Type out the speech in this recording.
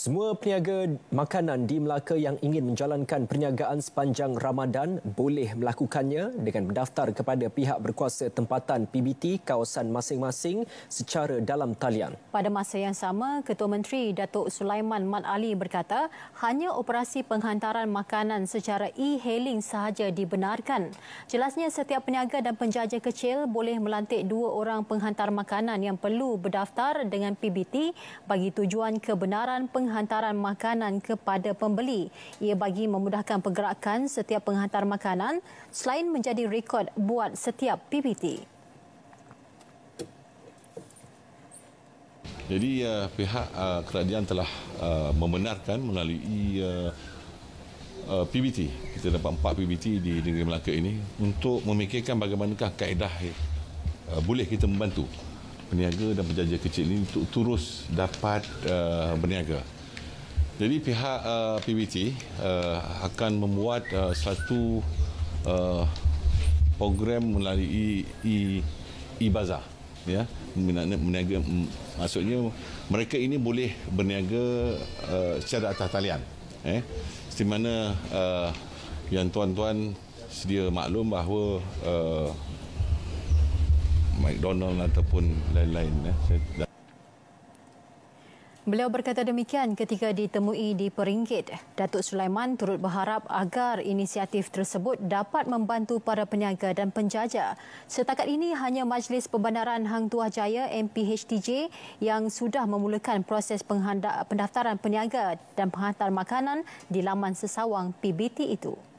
Semua peniaga makanan di Melaka yang ingin menjalankan perniagaan sepanjang Ramadan boleh melakukannya dengan mendaftar kepada pihak berkuasa tempatan PBT kawasan masing-masing secara dalam talian. Pada masa yang sama, Ketua Menteri Datuk Sulaiman Mat Ali berkata, hanya operasi penghantaran makanan secara e-hailing sahaja dibenarkan. Jelasnya setiap peniaga dan penjaja kecil boleh melantik dua orang penghantar makanan yang perlu berdaftar dengan PBT bagi tujuan kebenaran penghantaran penghantaran makanan kepada pembeli. Ia bagi memudahkan pergerakan setiap penghantar makanan selain menjadi rekod buat setiap PPT. Jadi uh, pihak uh, kerajaan telah uh, membenarkan melalui uh, ya, uh, ah, PBT, kita dapat empat PBT di negeri Melaka ini untuk memikirkan bagaimanakah kaedah uh, boleh kita membantu peniaga dan penjaja kecil ini untuk terus dapat uh, berniaga. Jadi pihak uh, PBT uh, akan membuat uh, satu uh, program melalui e, e bazar ya meniaga, meniaga maksudnya mereka ini boleh berniaga uh, secara atas talian eh di mana uh, yang tuan-tuan sedia maklum bahawa uh, McDonald ataupun lain-lain ya saya Beliau berkata demikian ketika ditemui di Peringgit. Datuk Sulaiman turut berharap agar inisiatif tersebut dapat membantu para peniaga dan penjaja. Setakat ini hanya Majlis Pembandaran Hang Tuah Jaya MPHTJ yang sudah memulakan proses pendaftaran peniaga dan penghantar makanan di laman sesawang PBT itu.